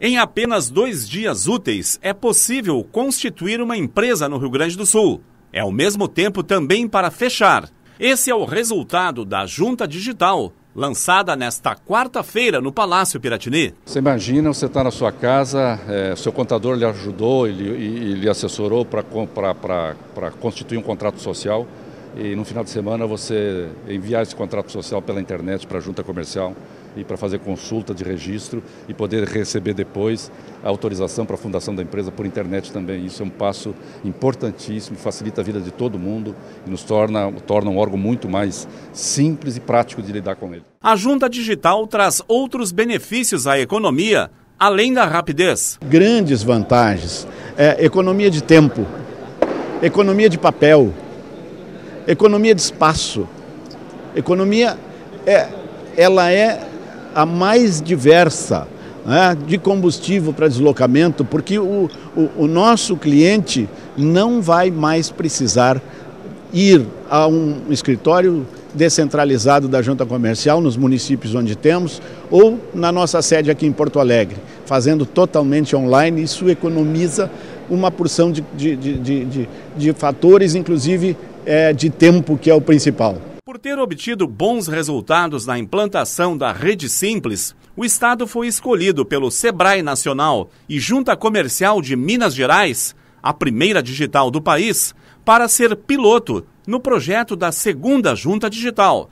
Em apenas dois dias úteis, é possível constituir uma empresa no Rio Grande do Sul. É o mesmo tempo também para fechar. Esse é o resultado da Junta Digital, lançada nesta quarta-feira no Palácio Piratini. Você imagina, você está na sua casa, é, seu contador lhe ajudou e lhe assessorou para constituir um contrato social e no final de semana você enviar esse contrato social pela internet para a junta comercial e para fazer consulta de registro e poder receber depois a autorização para a fundação da empresa por internet também. Isso é um passo importantíssimo, facilita a vida de todo mundo e nos torna, torna um órgão muito mais simples e prático de lidar com ele. A junta digital traz outros benefícios à economia, além da rapidez. Grandes vantagens. É, economia de tempo, economia de papel, Economia de espaço. Economia é, ela é a mais diversa né, de combustível para deslocamento, porque o, o, o nosso cliente não vai mais precisar ir a um escritório descentralizado da junta comercial nos municípios onde temos ou na nossa sede aqui em Porto Alegre, fazendo totalmente online. Isso economiza uma porção de, de, de, de, de fatores, inclusive é, de tempo que é o principal. Por ter obtido bons resultados na implantação da rede simples, o estado foi escolhido pelo Sebrae Nacional e Junta Comercial de Minas Gerais, a primeira digital do país, para ser piloto no projeto da segunda junta digital,